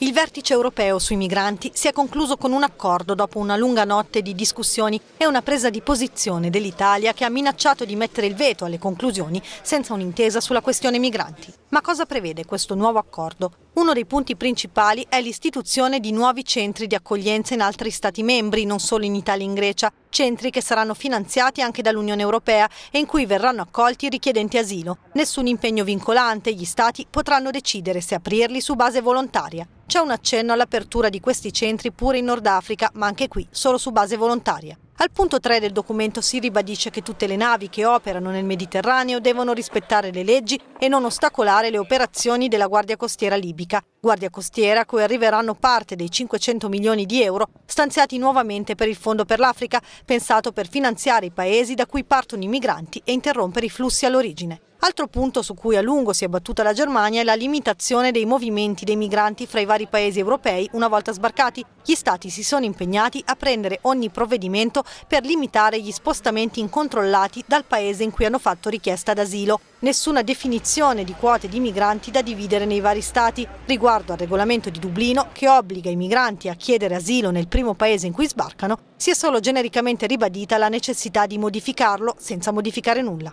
Il vertice europeo sui migranti si è concluso con un accordo dopo una lunga notte di discussioni e una presa di posizione dell'Italia che ha minacciato di mettere il veto alle conclusioni senza un'intesa sulla questione migranti. Ma cosa prevede questo nuovo accordo? Uno dei punti principali è l'istituzione di nuovi centri di accoglienza in altri Stati membri, non solo in Italia e in Grecia, centri che saranno finanziati anche dall'Unione Europea e in cui verranno accolti i richiedenti asilo. Nessun impegno vincolante, gli Stati potranno decidere se aprirli su base volontaria. C'è un accenno all'apertura di questi centri pure in Nord Africa, ma anche qui solo su base volontaria. Al punto 3 del documento si ribadisce che tutte le navi che operano nel Mediterraneo devono rispettare le leggi e non ostacolare le operazioni della Guardia Costiera libica Guardia Costiera, a cui arriveranno parte dei 500 milioni di euro stanziati nuovamente per il Fondo per l'Africa, pensato per finanziare i paesi da cui partono i migranti e interrompere i flussi all'origine. Altro punto su cui a lungo si è battuta la Germania è la limitazione dei movimenti dei migranti fra i vari paesi europei una volta sbarcati. Gli stati si sono impegnati a prendere ogni provvedimento per limitare gli spostamenti incontrollati dal paese in cui hanno fatto richiesta d'asilo. Nessuna definizione di quote di migranti da dividere nei vari stati. Riguardo riguardo al regolamento di Dublino che obbliga i migranti a chiedere asilo nel primo paese in cui sbarcano, si è solo genericamente ribadita la necessità di modificarlo senza modificare nulla.